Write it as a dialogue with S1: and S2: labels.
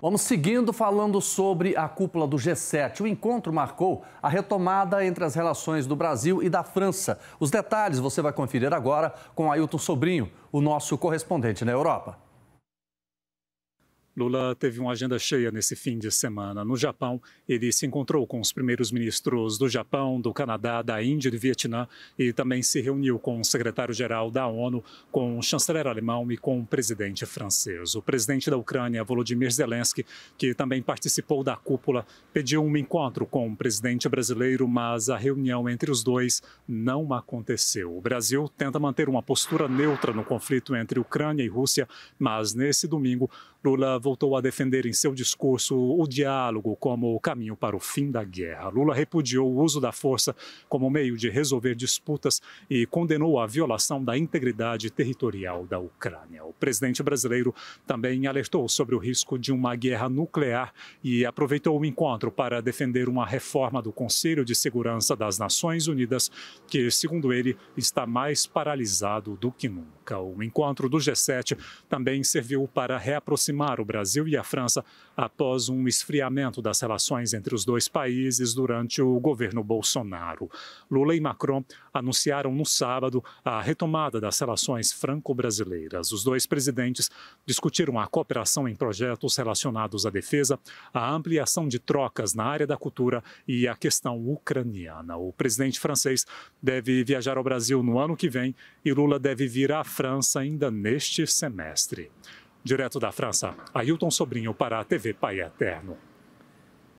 S1: Vamos seguindo falando sobre a cúpula do G7. O encontro marcou a retomada entre as relações do Brasil e da França. Os detalhes você vai conferir agora com Ailton Sobrinho, o nosso correspondente na Europa.
S2: Lula teve uma agenda cheia nesse fim de semana. No Japão, ele se encontrou com os primeiros ministros do Japão, do Canadá, da Índia e do Vietnã e também se reuniu com o secretário-geral da ONU, com o chanceler alemão e com o presidente francês. O presidente da Ucrânia, Volodymyr Zelensky, que também participou da cúpula, pediu um encontro com o presidente brasileiro, mas a reunião entre os dois não aconteceu. O Brasil tenta manter uma postura neutra no conflito entre Ucrânia e Rússia, mas nesse domingo, Lula voltou a defender em seu discurso o diálogo como o caminho para o fim da guerra. Lula repudiou o uso da força como meio de resolver disputas e condenou a violação da integridade territorial da Ucrânia. O presidente brasileiro também alertou sobre o risco de uma guerra nuclear e aproveitou o encontro para defender uma reforma do Conselho de Segurança das Nações Unidas, que, segundo ele, está mais paralisado do que nunca. O encontro do G7 também serviu para reaproximar o Brasil Brasil e a França após um esfriamento das relações entre os dois países durante o governo Bolsonaro. Lula e Macron anunciaram no sábado a retomada das relações franco-brasileiras. Os dois presidentes discutiram a cooperação em projetos relacionados à defesa, a ampliação de trocas na área da cultura e a questão ucraniana. O presidente francês deve viajar ao Brasil no ano que vem e Lula deve vir à França ainda neste semestre. Direto da França, Ailton Sobrinho para a TV Pai Eterno.